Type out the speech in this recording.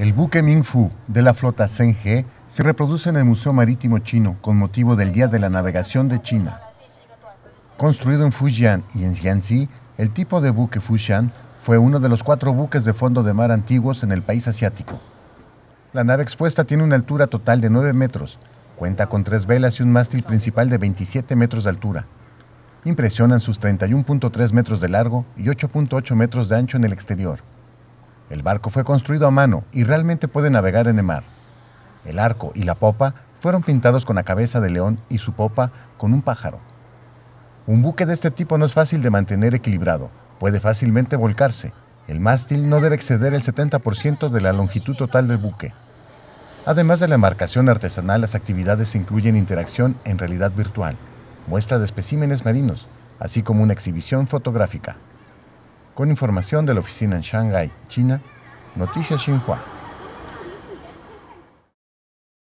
El buque Mingfu de la flota Zhenghe se reproduce en el Museo Marítimo Chino con motivo del Día de la Navegación de China. Construido en Fujian y en Xianxi, el tipo de buque Fujian fue uno de los cuatro buques de fondo de mar antiguos en el país asiático. La nave expuesta tiene una altura total de 9 metros, cuenta con tres velas y un mástil principal de 27 metros de altura. Impresionan sus 31.3 metros de largo y 8.8 metros de ancho en el exterior. El barco fue construido a mano y realmente puede navegar en el mar. El arco y la popa fueron pintados con la cabeza de león y su popa con un pájaro. Un buque de este tipo no es fácil de mantener equilibrado, puede fácilmente volcarse. El mástil no debe exceder el 70% de la longitud total del buque. Además de la embarcación artesanal, las actividades incluyen interacción en realidad virtual, muestra de especímenes marinos, así como una exhibición fotográfica. Con información de la oficina en Shanghai, China, Noticias Xinhua.